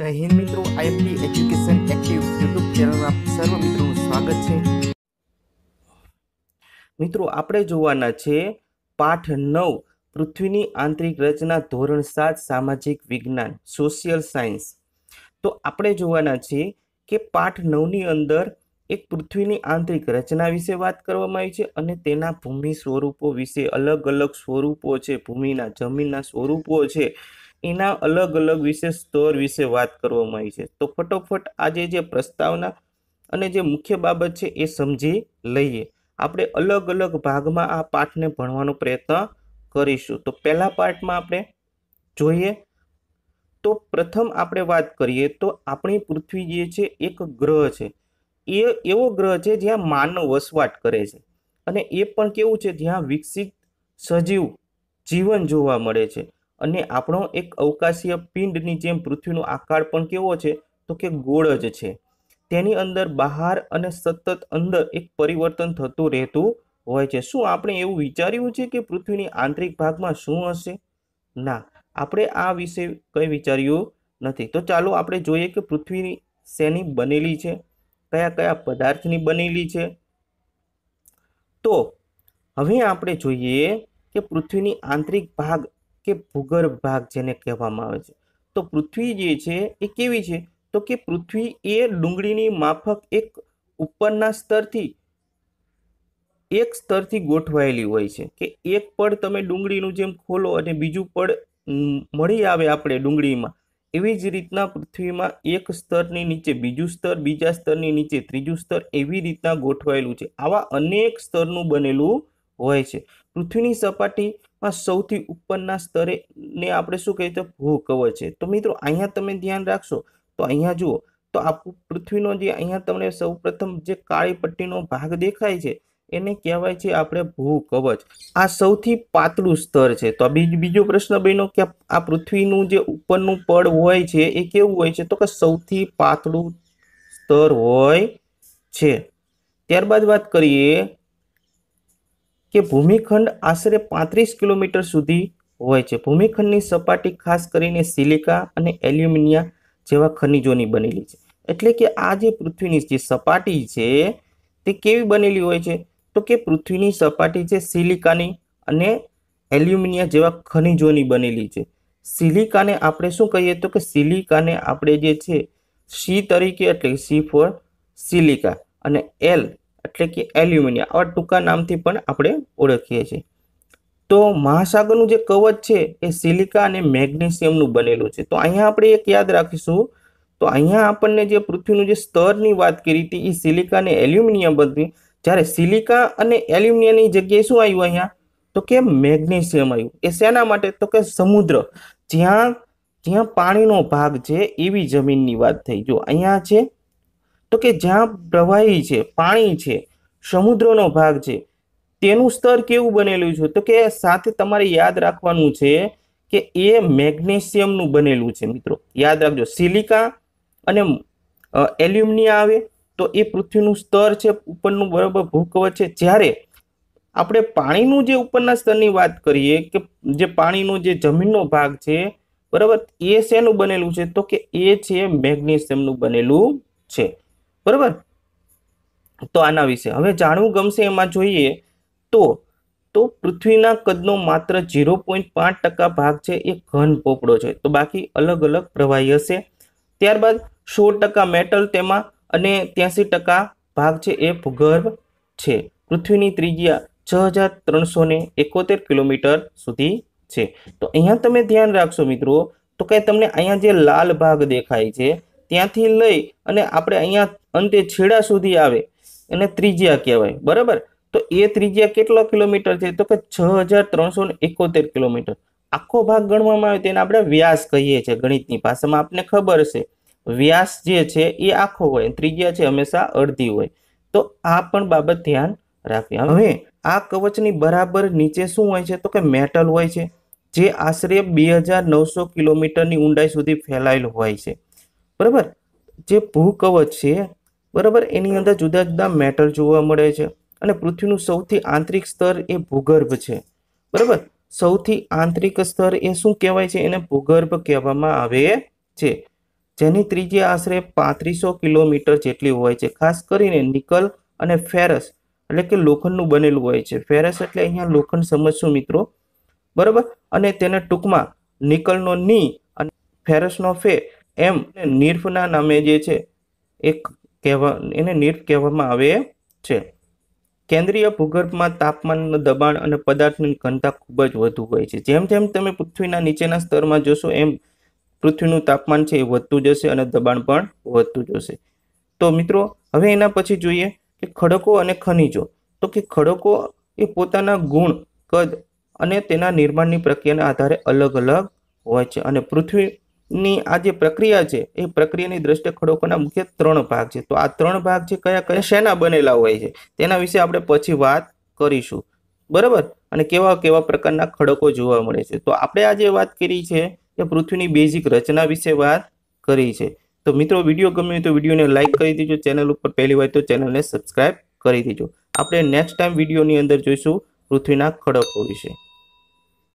જય હિન્દ મિત્રો IMP education active YouTube ચેનલમાં સર્વ મિત્રોનું સ્વાગત છે મિત્રો આપણે જોવાના છે પાઠ નવ પૃથ્વીની આંતરિક રચના ધોરણ સાત સામાજિક વિજ્ઞાન સોશિયલ સાયન્સ તો આપણે જોવાના છે કે પાઠ નવની અંદર એક પૃથ્વીની આંતરિક રચના વિશે વાત કરવામાં આવી છે અને તેના ભૂમિ સ્વરૂપો વિશે અલગ અલગ સ્વરૂપો છે ભૂમિના જમીનના સ્વરૂપો છે એના અલગ અલગ વિશે સ્તર વિશે વાત કરવામાં આવી છે તો ફટોફટ આજે જે પ્રસ્તાવના અને જે મુખ્ય બાબત છે એ સમજી લઈએ આપણે અલગ અલગ ભાગમાં આ પાઠને ભણવાનો પ્રયત્ન કરીશું તો પહેલા પાઠમાં આપણે જોઈએ તો પ્રથમ આપણે વાત કરીએ તો આપણી પૃથ્વી જે છે એક ગ્રહ છે એ એવો ગ્રહ છે જ્યાં માનવ વસવાટ કરે છે અને એ પણ કેવું છે જ્યાં વિકસિત સજીવ જીવન જોવા મળે છે અને આપણો એક અવકાશીય પિંડની જેમ પૃથ્વીનો આકાર પણ કેવો છે તો કે ગોળ જ છે તેની અંદર બહાર અને સતત અંદર એક પરિવર્તન થતું રહેતું હોય છે શું આપણે એવું વિચાર્યું છે કે પૃથ્વીની આંતરિક ભાગમાં શું હશે ના આપણે આ વિશે કંઈ વિચાર્યું નથી તો ચાલો આપણે જોઈએ કે પૃથ્વીની શેની બનેલી છે કયા કયા પદાર્થની બનેલી છે તો હવે આપણે જોઈએ કે પૃથ્વીની આંતરિક ભાગ કે ભૂગર્ભ ભાગ જેને કહેવામાં આવે છે તો પૃથ્વી જે છે એ કેવી છે તો કે પૃથ્વી એ ડુંગળીની માફક એક ઉપરના સ્તરથી એક સ્તરથી ગોઠવાયેલી હોય છે કે એક પળ તમે ડુંગળીનું જેમ ખોલો અને બીજું પળ મળી આવે આપણે ડુંગળીમાં એવી જ રીતના પૃથ્વીમાં એક સ્તરની નીચે બીજું સ્તર બીજા સ્તરની નીચે ત્રીજું સ્તર એવી રીતના ગોઠવાયેલું છે આવા અનેક સ્તરનું બનેલું હોય છે પૃથ્વીની સપાટી આ સૌથી ઉપરના સ્તરે ને આપણે શું કહીએ તો ભૂ કવચ છે તો મિત્રો અહીંયા તમે ધ્યાન રાખશો તો અહીંયા જુઓ તો આપણું પૃથ્વીનો જે અહીંયા તમને સૌપ્રથમ જે કાળી પટ્ટીનો ભાગ દેખાય છે એને કહેવાય છે આપણે ભૂ કવચ આ સૌથી પાતળું સ્તર છે તો બીજો પ્રશ્ન બન્યો કે આ પૃથ્વીનું જે ઉપરનું પડ હોય છે એ કેવું હોય છે તો કે સૌથી પાતળું સ્તર હોય છે ત્યારબાદ વાત કરીએ કે ભૂમિખંડ આશરે પાંત્રીસ કિલોમીટર સુધી હોય છે ભૂમિખંડની સપાટી ખાસ કરીને સિલિકા અને એલ્યુમિનિયા જેવા ખનિજોની બનેલી છે એટલે કે આ જે પૃથ્વીની જે સપાટી છે તે કેવી બનેલી હોય છે તો કે પૃથ્વીની સપાટી છે સિલિકાની અને એલ્યુમિનિયા જેવા ખનિજોની બનેલી છે સિલિકાને આપણે શું કહીએ તો કે સિલિકાને આપણે જે છે સી તરીકે એટલે સી ફોર સિલિકા અને એલ એટલે કે એલ્યુમિનિયા આવા ટૂંકા નામથી પણ આપણે ઓળખીએ છીએ તો મહાસાગરનું જે કવચ છે એ સિલિકા અને મેગ્નેશિયમનું બનેલું છે તો અહીંયા આપણે એક યાદ રાખીશું તો અહીંયા આપણને જે પૃથ્વીનું જે સ્તરની વાત કરી હતી એ સિલિકા અને એલ્યુમિનિયમ બનતી જ્યારે સિલિકા અને એલ્યુમિનિયમની જગ્યાએ શું આવ્યું અહીંયા તો કે મેગ્નેશિયમ આવ્યું એ શેના માટે તો કે સમુદ્ર જ્યાં જ્યાં પાણીનો ભાગ છે એવી જમીનની વાત થઈ જો અહીંયા છે તો કે જ્યાં પ્રવાહી છે પાણી છે સમુદ્રનો ભાગ છે તેનું સ્તર કેવું બનેલું છે તો કે સાથે તમારે યાદ રાખવાનું છે કે એ મેગ્નેશિયમનું બનેલું છે મિત્રો યાદ રાખજો સિલિકા અને એલ્યુમિનિયા આવે તો એ પૃથ્વીનું સ્તર છે ઉપરનું બરાબર ભૂકવચ છે જ્યારે આપણે પાણીનું જે ઉપરના સ્તરની વાત કરીએ કે જે પાણીનો જે જમીનનો ભાગ છે બરાબર એ શેનું બનેલું છે તો કે એ છે મેગ્નેશિયમનું બનેલું છે બરાબર તો આના વિશે હવે જાણવું ગમશે એમાં જોઈએ તો તો પૃથ્વીના કદનો માત્ર ઝીરો પોઈન્ટ પાંચ ટકા ભાગ છે એ ઘન પોપડો છે તો બાકી અલગ અલગ પ્રવાહી હશે ત્યારબાદ સો ટકા મેટલ તેમાં અને ત્યાંસી ટકા ભાગ છે એ ભૂગર્ભ છે પૃથ્વીની ત્રિજ્યા છ હજાર ત્રણસો ને એકોતેર કિલોમીટર સુધી છે તો અહીંયા તમે ધ્યાન રાખશો મિત્રો તો કે તમને અહીંયા જે લાલ ભાગ દેખાય છે ત્યાંથી લઈ અને આપણે અહીંયા અંતે છેડા સુધી આવે એને ત્રિજ્યા કહેવાય બરાબર તો એ ત્રિજ્યા કેટલો કિલોમીટર છે તો કે છ હજાર ત્રણસો ને એકોતેર કિલોમીટર આખો ભાગ ગણવામાં આવે તેને આપણે વ્યાસ કહીએ છીએ ગણિતની ભાષામાં આપને ખબર છે વ્યાસ જે છે એ આખો હોય ત્રિજ્યા છે હંમેશા અડધી હોય તો આ પણ બાબત ધ્યાન રાખવી હવે આ કવચની બરાબર નીચે શું હોય છે તો કે મેટલ હોય છે જે આશરે બે હજાર નવસો કિલોમીટરની ઊંડાઈ સુધી ફેલાયેલ હોય છે બરાબર જે ભૂકવચ છે બરાબર એની અંદર જુદા જુદા મેટર જોવા મળે છે અને પૃથ્વીનું સૌથી આંતરિક સ્તર એ ભૂગર્ભ છે બરાબર સૌથી આંતરિક સ્તર એ શું કહેવાય છે એને ભૂગર્ભ કહેવામાં આવે છે જેની ત્રીજી આશરે પાંત્રીસો કિલોમીટર જેટલી હોય છે ખાસ કરીને નિકલ અને ફેરસ એટલે કે લોખંડનું બનેલું હોય છે ફેરસ એટલે અહીંયા લોખંડ સમજશું મિત્રો બરાબર અને તેને ટૂંકમાં નિકલનો ની અને ફેરસનો ફે એમ નિર્ફના નામે જે છે એક કહેવા એને નીર કહેવામાં આવે છે કેન્દ્રીય ભૂગર્ભમાં તાપમાનનું દબાણ અને પદાર્થની ઘનતા ખૂબ જ વધુ હોય છે જેમ જેમ તમે પૃથ્વીના નીચેના સ્તરમાં જોશો એમ પૃથ્વીનું તાપમાન છે એ વધતું જશે અને દબાણ પણ વધતું જશે તો મિત્રો હવે એના પછી જોઈએ કે ખડકો અને ખનિજો તો કે ખડકો એ પોતાના ગુણ કદ અને તેના નિર્માણની પ્રક્રિયાના આધારે અલગ અલગ હોય છે અને પૃથ્વી ની આ જે પ્રક્રિયા છે એ પ્રક્રિયાની દ્રષ્ટિએ ખડકોના મુખ્ય ત્રણ ભાગ છે તો આ ત્રણ ભાગ છે કયા કયા શેના બનેલા હોય છે તેના વિશે આપણે પછી વાત કરીશું બરાબર અને કેવા કેવા પ્રકારના ખડકો જોવા મળે છે તો આપણે આજે વાત કરી છે એ પૃથ્વીની બેઝિક રચના વિશે વાત કરી છે તો મિત્રો વિડીયો ગમ્યો તો વિડીયોને લાઇક કરી દેજો ચેનલ ઉપર પહેલી વાર તો ચેનલને સબસ્ક્રાઈબ કરી દેજો આપણે નેક્સ્ટ ટાઈમ વિડીયોની અંદર જોઈશું પૃથ્વીના ખડકો વિશે